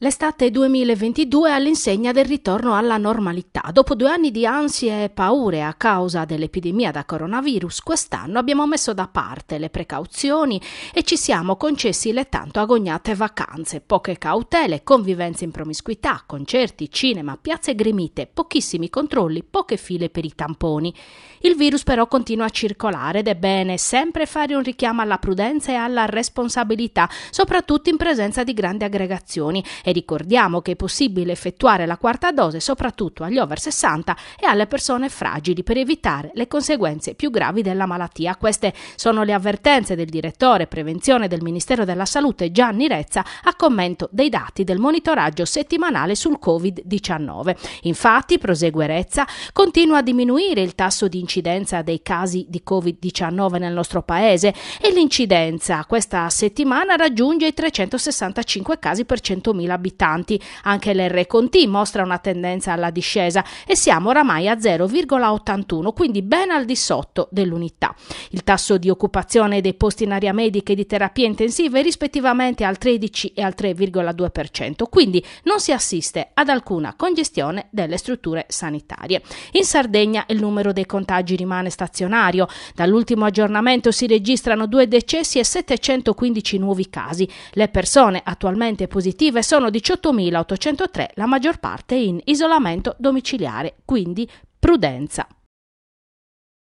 L'estate 2022 all'insegna del ritorno alla normalità. Dopo due anni di ansie e paure a causa dell'epidemia da coronavirus, quest'anno abbiamo messo da parte le precauzioni e ci siamo concessi le tanto agognate vacanze, poche cautele, convivenze in promiscuità, concerti, cinema, piazze gremite, pochissimi controlli, poche file per i tamponi. Il virus però continua a circolare ed è bene sempre fare un richiamo alla prudenza e alla responsabilità, soprattutto in presenza di grandi aggregazioni e ricordiamo che è possibile effettuare la quarta dose soprattutto agli over 60 e alle persone fragili per evitare le conseguenze più gravi della malattia. Queste sono le avvertenze del direttore prevenzione del Ministero della Salute Gianni Rezza a commento dei dati del monitoraggio settimanale sul Covid-19. Infatti, prosegue Rezza, continua a diminuire il tasso di incidenza dei casi di Covid-19 nel nostro paese e l'incidenza questa settimana raggiunge i 365 casi per 100.000 abitanti. Anche l'R&T mostra una tendenza alla discesa e siamo oramai a 0,81, quindi ben al di sotto dell'unità. Il tasso di occupazione dei posti in area medica e di terapia intensiva è rispettivamente al 13 e al 3,2%, quindi non si assiste ad alcuna congestione delle strutture sanitarie. In Sardegna il numero dei contagi rimane stazionario. Dall'ultimo aggiornamento si registrano due decessi e 715 nuovi casi. Le persone attualmente positive sono sono 18.803, la maggior parte in isolamento domiciliare, quindi prudenza.